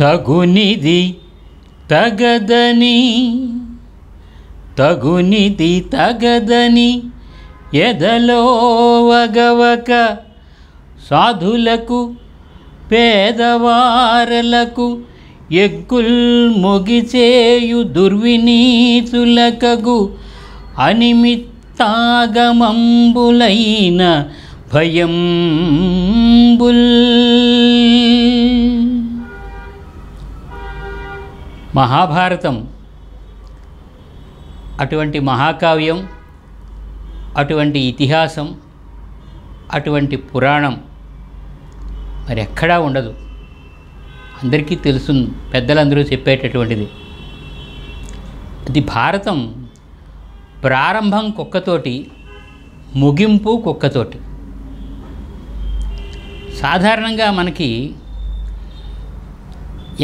తగునిది తగదని తగునిది తగదని ఎదలో వగవక సాధులకు పేదవారలకు ఎగ్గుల్ ముగిచేయు దుర్వినీతులకగు అనిమిత్తాగమంబులైన భయంబుల్ మహాభారతం అటువంటి మహాకావ్యం అటువంటి ఇతిహాసం అటువంటి పురాణం మరి ఎక్కడా ఉండదు అందరికీ తెలుసు పెద్దలందరూ చెప్పేటటువంటిది అది భారతం ప్రారంభం కుక్కతోటి ముగింపు కుక్కతోటి సాధారణంగా మనకి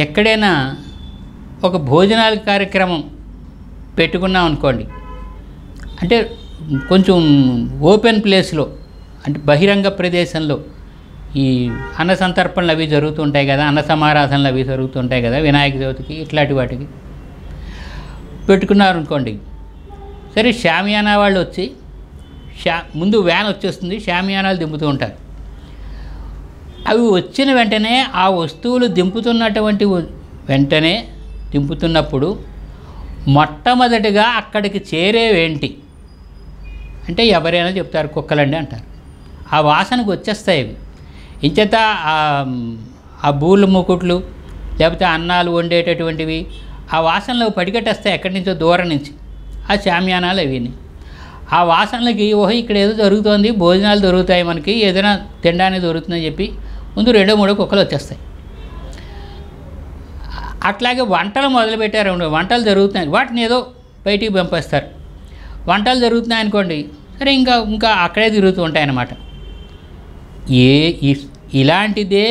ఎక్కడైనా ఒక భోజనాల కార్యక్రమం పెట్టుకున్నాం అనుకోండి అంటే కొంచెం ఓపెన్ ప్లేస్లో అంటే బహిరంగ ప్రదేశంలో ఈ అన్న సంతర్పణలు అవి జరుగుతుంటాయి కదా అన్న సమారాధనలు అవి జరుగుతుంటాయి కదా వినాయక చవితికి ఇట్లాంటి వాటికి పెట్టుకున్నారనుకోండి సరే షామియానా వాళ్ళు వచ్చి షా ముందు వ్యాన్ వచ్చేస్తుంది షామియానాలు దింపుతూ ఉంటారు అవి వచ్చిన వెంటనే ఆ వస్తువులు దింపుతున్నటువంటి వెంటనే దింపుతున్నప్పుడు మొట్టమొదటిగా అక్కడికి చేరేవేంటి అంటే ఎవరైనా చెప్తారు కుక్కలండి అంటారు ఆ వాసనకు వచ్చేస్తాయి అవి ఇంచేత ఆ బూళ్ళు ముకుట్లు లేకపోతే అన్నాలు వండేటటువంటివి ఆ వాసనలో పడిగట్టేస్తాయి ఎక్కడి నుంచో దూరం నుంచి ఆ శామ్యానాలు అవిని ఆ వాసనలకి ఓహో ఇక్కడ ఏదో జరుగుతోంది భోజనాలు దొరుకుతాయి మనకి ఏదైనా తినడానికి దొరుకుతుందని చెప్పి ముందు రెండో మూడో కుక్కలు వచ్చేస్తాయి అట్లాగే వంటలు మొదలుపెట్టారు వంటలు జరుగుతున్నాయి వాటిని ఏదో బయటికి పంపేస్తారు వంటలు జరుగుతున్నాయి అనుకోండి సరే ఇంకా ఇంకా అక్కడే తిరుగుతూ ఉంటాయన్నమాట ఏ ఇలాంటిదే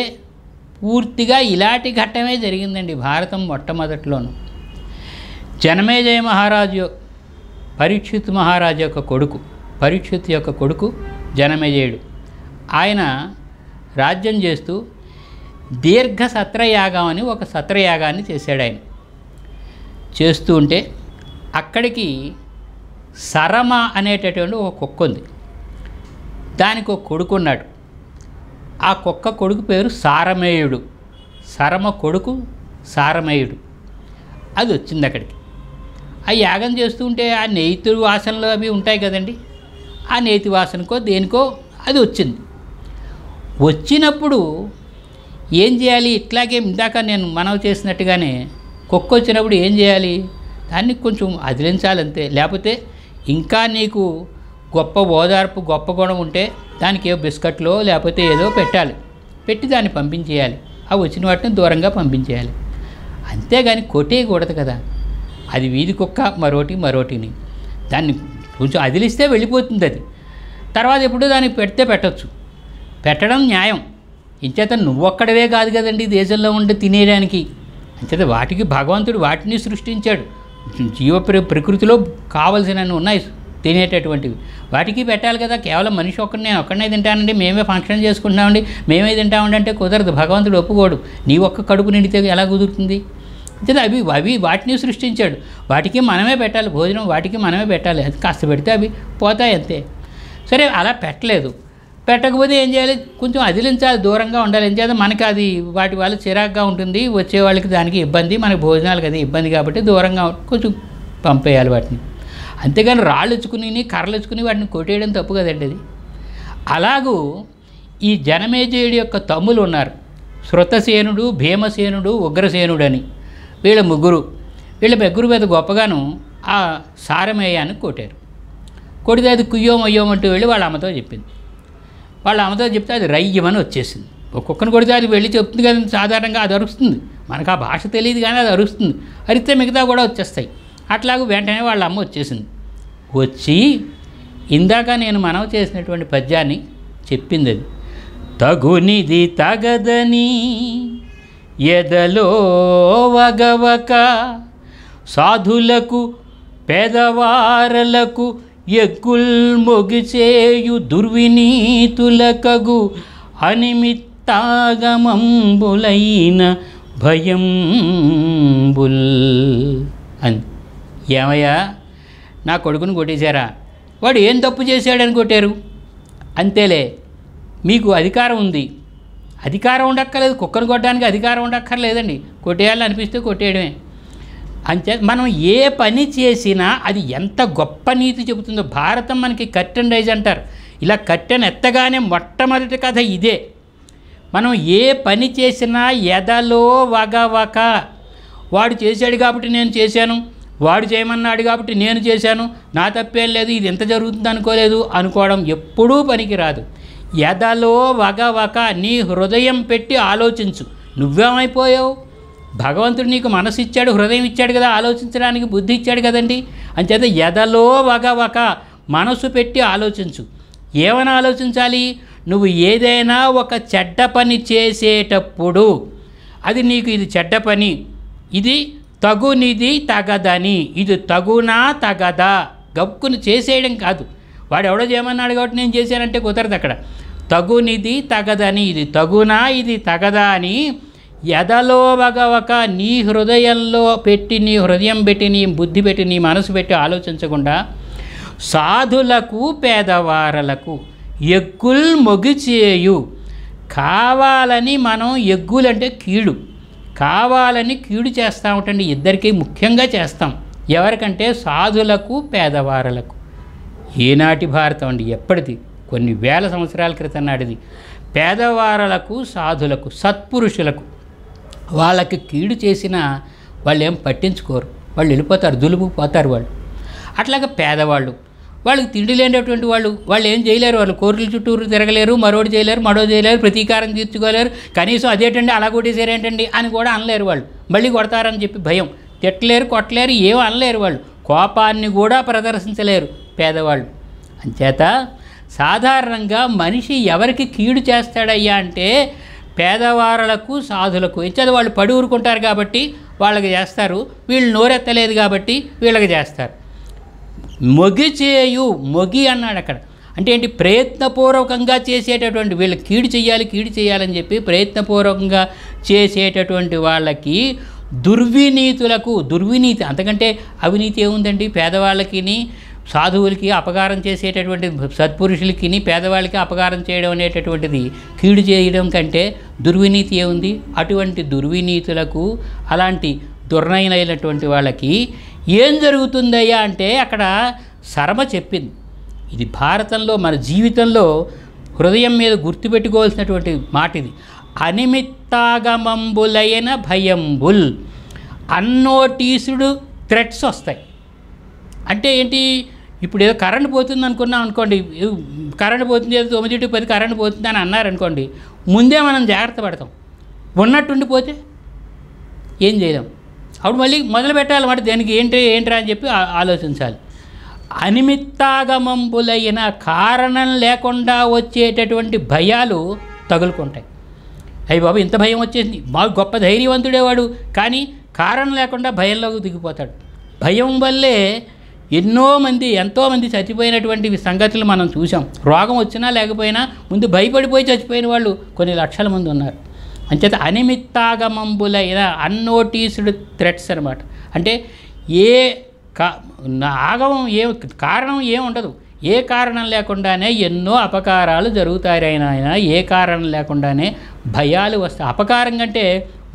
పూర్తిగా ఇలాంటి ఘట్టమే జరిగిందండి భారతం మొట్టమొదట్లోను జనమేజయ మహారాజు పరీక్షిత్ మహారాజు యొక్క కొడుకు పరీక్షిత్ యొక్క కొడుకు జనమేజయుడు ఆయన రాజ్యం చేస్తూ దీర్ఘ సత్రయాగం అని ఒక సత్రయాగాన్ని చేశాడు ఆయన చేస్తూ ఉంటే అక్కడికి సరమ అనేటటువంటి ఒక కుక్క ఉంది దానికి ఒక ఉన్నాడు ఆ కుక్క కొడుకు పేరు సారమేయుడు సరమ కొడుకు సారమేయుడు అది వచ్చింది అక్కడికి ఆ యాగం చేస్తూ ఉంటే ఆ నేతి వాసనలు అవి ఉంటాయి కదండి ఆ నేతి వాసనకో దేనికో అది వచ్చింది వచ్చినప్పుడు ఏం చేయాలి ఇట్లాగే ఇందాక నేను మనవి చేసినట్టుగానే కుక్క వచ్చినప్పుడు ఏం చేయాలి దాన్ని కొంచెం అదిలించాలంతే లేకపోతే ఇంకా నీకు గొప్ప ఓదార్పు గొప్ప గుణం ఉంటే దానికి ఏ బిస్కట్లో లేకపోతే ఏదో పెట్టాలి పెట్టి దాన్ని పంపించేయాలి అవి వచ్చిన వాటిని దూరంగా పంపించేయాలి అంతేగాని కొట్టేయకూడదు కదా అది వీధి కుక్క మరోటి మరోటిని దాన్ని కొంచెం అదిలిస్తే వెళ్ళిపోతుంది అది తర్వాత ఎప్పుడు దానికి పెడితే పెట్టచ్చు పెట్టడం న్యాయం ఇంచేత నువ్వొక్కడవే కాదు కదండి దేశంలో ఉండి తినేయడానికి అంచేత వాటికి భగవంతుడు వాటిని సృష్టించాడు జీవ ప్రకృతిలో కావలసినవి ఉన్నాయి తినేటటువంటివి వాటికి పెట్టాలి కదా కేవలం మనిషి ఒక్కడి నేను ఒక్కడనే తింటానండి మేమే ఫంక్షన్ చేసుకుంటున్నామండి మేమే తింటామండి అంటే కుదరదు భగవంతుడు ఒప్పుకోడు నీ ఒక్క కడుపు నిండితే ఎలా కుదురుతుంది అంతే అవి అవి వాటిని సృష్టించాడు వాటికి మనమే పెట్టాలి భోజనం వాటికి మనమే పెట్టాలి అది కాస్త పెడితే అవి పోతాయి అంతే సరే అలా పెట్టలేదు పెట్టకపోతే ఏం చేయాలి కొంచెం అదిలించాలి దూరంగా ఉండాలి ఏం చేయాలి మనకి అది వాటి వల్ల చిరాకుగా ఉంటుంది వచ్చే వాళ్ళకి దానికి ఇబ్బంది మనకి భోజనాలకు అది ఇబ్బంది కాబట్టి దూరంగా కొంచెం పంపేయాలి వాటిని అంతేగాని రాళ్ళు ఇచ్చుకుని కర్రలు ఇచ్చుకుని వాటిని కొట్టేయడం తప్పు కదండి అది అలాగూ ఈ జనమేజయుడి యొక్క తమ్ములు ఉన్నారు శృతసేనుడు భీమసేనుడు ఉగ్రసేనుడు అని వీళ్ళ ముగ్గురు వీళ్ళ ముగ్గురు మీద గొప్పగాను ఆ సారమేయాన్ని కొట్టారు కొడితే అది కుయ్యోమయ్యోమంటూ వెళ్ళి వాళ్ళ అమ్మతో చెప్పింది వాళ్ళు అమ్మతో చెప్తే అది రయ్యమని వచ్చేసింది ఒక్కొక్కరిని కొడితే అది వెళ్ళి చెప్తుంది కదా సాధారణంగా అది అరుస్తుంది మనకు ఆ భాష తెలియదు కానీ అది అరుస్తుంది అరిస్తే మిగతా కూడా వచ్చేస్తాయి అట్లాగే వెంటనే వాళ్ళ అమ్మ వచ్చేసింది వచ్చి ఇందాక నేను మనవ చేసినటువంటి పద్యాన్ని చెప్పింది అది తగునిది తగదని ఎదలో వగవక సాధులకు పేదవారలకు ఎక్కుల్ మొగిచేయు దుర్వినీతులకగు అనిమిత్తాగమంబులైన బుల్ అని ఏమయ్యా నా కొడుకును కొట్టేశారా వాడు ఏం తప్పు చేశాడని కొట్టారు అంతేలే మీకు అధికారం ఉంది అధికారం ఉండక్కర్లేదు కుక్కను కొట్టడానికి అధికారం ఉండక్కర్లేదండి కొట్టేయాలని అనిపిస్తే కొట్టేయడమే అంతే మనం ఏ పని చేసినా అది ఎంత గొప్ప నీతి చెబుతుందో భారతం మనకి కర్టెన్ రైజ్ అంటారు ఇలా కట్టెన్ ఎత్తగానే మొట్టమొదటి కథ ఇదే మనం ఏ పని చేసినా ఎదలో వగవక వాడు చేశాడు కాబట్టి నేను చేశాను వాడు చేయమన్నాడు కాబట్టి నేను చేశాను నా తప్పేం లేదు ఇది ఎంత జరుగుతుంది అనుకోలేదు అనుకోవడం ఎప్పుడూ పనికిరాదు ఎదలో వగవక నీ హృదయం పెట్టి ఆలోచించు నువ్వేమైపోయావు భగవంతుడు నీకు మనసు ఇచ్చాడు హృదయం ఇచ్చాడు కదా ఆలోచించడానికి బుద్ధి ఇచ్చాడు కదండి అంచేత ఎదలో వగ ఒక మనసు పెట్టి ఆలోచించు ఏమని ఆలోచించాలి నువ్వు ఏదైనా ఒక చెడ్డ పని చేసేటప్పుడు అది నీకు ఇది చెడ్డ పని ఇది తగునిది తగదని ఇది తగునా తగదా గప్పుకుని చేసేయడం కాదు వాడు ఎవడో చేయమన్నాడు కాబట్టి నేను చేశానంటే కుదరదు అక్కడ తగునిది తగదని ఇది తగునా ఇది తగదా అని ఎదలో ఒక నీ హృదయంలో పెట్టి నీ హృదయం పెట్టి నీ బుద్ధి పెట్టి నీ మనసు పెట్టి ఆలోచించకుండా సాధులకు పేదవారలకు ఎగ్గుల్ మొగిచేయు కావాలని మనం ఎగ్గులంటే కీడు కావాలని కీడు చేస్తూ ఉంటండి ఇద్దరికీ ముఖ్యంగా చేస్తాం ఎవరికంటే సాధులకు పేదవారలకు ఏనాటి భారతం అండి ఎప్పటిది కొన్ని వేల సంవత్సరాల క్రితం నాటిది పేదవారలకు సాధులకు సత్పురుషులకు వాళ్ళకి కీడు చేసినా వాళ్ళు ఏం పట్టించుకోరు వాళ్ళు వెళ్ళిపోతారు పోతారు వాళ్ళు అట్లాగే పేదవాళ్ళు వాళ్ళకి తిండి లేనటువంటి వాళ్ళు వాళ్ళు ఏం చేయలేరు వాళ్ళు కోర్లు చుట్టూరు తిరగలేరు మరోడు చేయలేరు మరో చేయలేరు ప్రతీకారం తీర్చుకోలేరు కనీసం అదేటండి అలా కొట్టేసారేంటండి అని కూడా అనలేరు వాళ్ళు మళ్ళీ కొడతారని చెప్పి భయం తిట్టలేరు కొట్టలేరు ఏం అనలేరు వాళ్ళు కోపాన్ని కూడా ప్రదర్శించలేరు పేదవాళ్ళు అంచేత సాధారణంగా మనిషి ఎవరికి కీడు చేస్తాడయ్యా అంటే పేదవారులకు సాధులకు ఇచ్చేది వాళ్ళు పడి ఊరుకుంటారు కాబట్టి వాళ్ళకి చేస్తారు వీళ్ళు నోరెత్తలేదు కాబట్టి వీళ్ళకి చేస్తారు మొగి చేయు మొగి అన్నాడు అక్కడ అంటే ఏంటి ప్రయత్నపూర్వకంగా చేసేటటువంటి వీళ్ళు కీడు చేయాలి కీడు చేయాలని చెప్పి ప్రయత్నపూర్వకంగా చేసేటటువంటి వాళ్ళకి దుర్వినీతులకు దుర్వినీతి అంతకంటే అవినీతి ఏముందండి పేదవాళ్ళకిని సాధువులకి అపకారం చేసేటటువంటి సత్పురుషులకి పేదవాళ్ళకి అపకారం చేయడం అనేటటువంటిది కీడు చేయడం కంటే దుర్వినీతి ఏముంది అటువంటి దుర్వినీతులకు అలాంటి దుర్నయనైనటువంటి వాళ్ళకి ఏం జరుగుతుందయ్యా అంటే అక్కడ శరమ చెప్పింది ఇది భారతంలో మన జీవితంలో హృదయం మీద గుర్తుపెట్టుకోవాల్సినటువంటి మాట ఇది అనిమిత్తాగమంబులైన భయంబుల్ అన్నోటీసుడు థ్రెట్స్ వస్తాయి అంటే ఏంటి ఇప్పుడు ఏదో కరెంట్ పోతుంది అనుకున్నాం అనుకోండి కరెంట్ పోతుంది ఏదో తొమ్మిది పది కరెంట్ పోతుంది అని అన్నారనుకోండి ముందే మనం జాగ్రత్త పడతాం ఉన్నట్టుండిపోతే ఏం చేయలేం అప్పుడు మళ్ళీ మొదలు పెట్టాలి మాట దానికి ఏంటి ఏంట్రా అని చెప్పి ఆలోచించాలి అనిమిత్తాగమంబులైన కారణం లేకుండా వచ్చేటటువంటి భయాలు తగులుకుంటాయి అయ్యి బాబు ఇంత భయం వచ్చేసింది మా గొప్ప ధైర్యవంతుడేవాడు కానీ కారణం లేకుండా భయంలోకి దిగిపోతాడు భయం వల్లే ఎన్నో మంది ఎంతోమంది చచ్చిపోయినటువంటి సంగతులు మనం చూసాం రోగం వచ్చినా లేకపోయినా ముందు భయపడిపోయి చచ్చిపోయిన వాళ్ళు కొన్ని లక్షల మంది ఉన్నారు అంచేత అనిమిత్తాగమంబులైన అన్నోటీస్డ్ థ్రెట్స్ అనమాట అంటే ఏ ఆగమం ఏ కారణం ఏం ఉండదు ఏ కారణం లేకుండానే ఎన్నో అపకారాలు జరుగుతాయి అయినా ఏ కారణం లేకుండానే భయాలు వస్తాయి అపకారం కంటే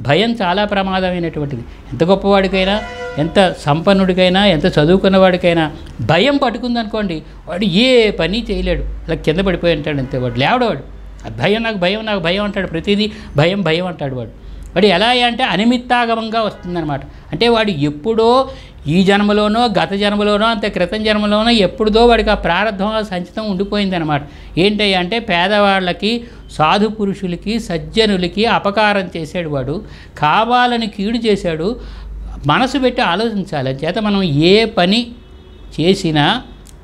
భయం చాలా ప్రమాదమైనటువంటిది ఎంత గొప్పవాడికైనా ఎంత సంపన్నుడికైనా ఎంత చదువుకున్న వాడికైనా భయం పట్టుకుందనుకోండి వాడు ఏ పని చేయలేడు అలా కింద పడిపోయి ఉంటాడు అంతే వాడు వాడు భయం నాకు భయం నాకు భయం అంటాడు ప్రతిదీ భయం భయం అంటాడు వాడు వాడు ఎలా అంటే అనిమిత్తాగమంగా వస్తుందన్నమాట అంటే వాడు ఎప్పుడో ఈ జన్మలోనో గత జన్మలోనో అంత క్రితం జన్మలోనో ఎప్పుడుదో వాడికి ఆ ప్రారంభం సంచితం ఉండిపోయిందనమాట ఏంటి అంటే పేదవాళ్ళకి సాధు పురుషులకి సజ్జనులకి అపకారం చేశాడు వాడు కావాలని కీడు చేశాడు మనసు పెట్టి ఆలోచించాలి చేత మనం ఏ పని చేసినా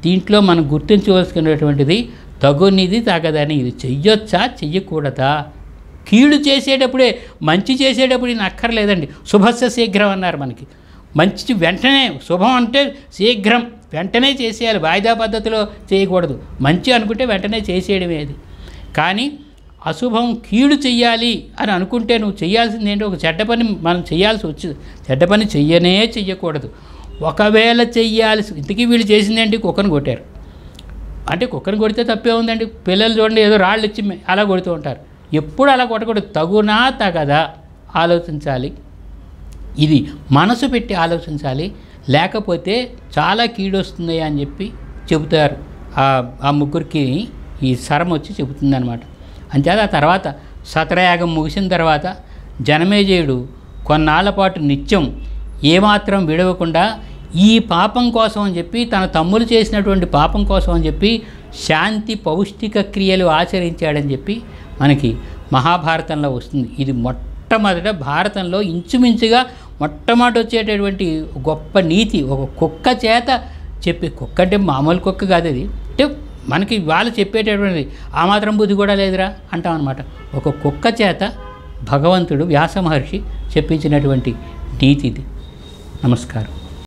దీంట్లో మనం గుర్తించవలసినటువంటిది తగునిది తగదని ఇది చెయ్యొచ్చా చెయ్యకూడదా కీడు చేసేటప్పుడే మంచి చేసేటప్పుడు ఇది అక్కర్లేదండి శుభస్య శీఘ్రం అన్నారు మనకి మంచి వెంటనే శుభం అంటే శీఘ్రం వెంటనే చేసేయాలి వాయిదా పద్ధతిలో చేయకూడదు మంచి అనుకుంటే వెంటనే చేసేయడమేది కానీ అశుభం కీడు చెయ్యాలి అని అనుకుంటే నువ్వు చేయాల్సింది ఏంటి ఒక చెడ్డ పని మనం చేయాల్సి వచ్చి చెడ్డ పని చెయ్యనే చెయ్యకూడదు ఒకవేళ చెయ్యాల్సి ఇంతకీ వీళ్ళు చేసిందేంటి కుక్కను కొట్టారు అంటే కుక్కను కొడితే తప్పే ఉందండి పిల్లలు చూడండి ఏదో రాళ్ళు ఇచ్చి అలా కొడుతూ ఉంటారు ఎప్పుడు అలా కొట్టకూడదు తగునా తగదా ఆలోచించాలి ఇది మనసు పెట్టి ఆలోచించాలి లేకపోతే చాలా కీడు వస్తుంది అని చెప్పి చెబుతారు ఆ ముగ్గురికి ఈ సరం వచ్చి చెబుతుందన్నమాట అంతేత ఆ తర్వాత సతరయాగం ముగిసిన తర్వాత జనమేజయుడు కొన్నాళ్ళ పాటు నిత్యం ఏమాత్రం విడవకుండా ఈ పాపం కోసం అని చెప్పి తన తమ్ములు చేసినటువంటి పాపం కోసం అని చెప్పి శాంతి పౌష్టిక క్రియలు ఆచరించాడని చెప్పి మనకి మహాభారతంలో వస్తుంది ఇది మొట్టమొదట భారతంలో ఇంచుమించుగా మొట్టమొదటి వచ్చేటటువంటి గొప్ప నీతి ఒక కుక్క చేత చెప్పి కుక్క అంటే మామూలు కుక్క కాదు అది మనకి వాళ్ళు చెప్పేటటువంటి ఆ మాత్రం బుద్ధి కూడా లేదురా అంటాం అనమాట ఒక కుక్క చేత భగవంతుడు వ్యాస మహర్షి చెప్పించినటువంటి నీతిది నమస్కారం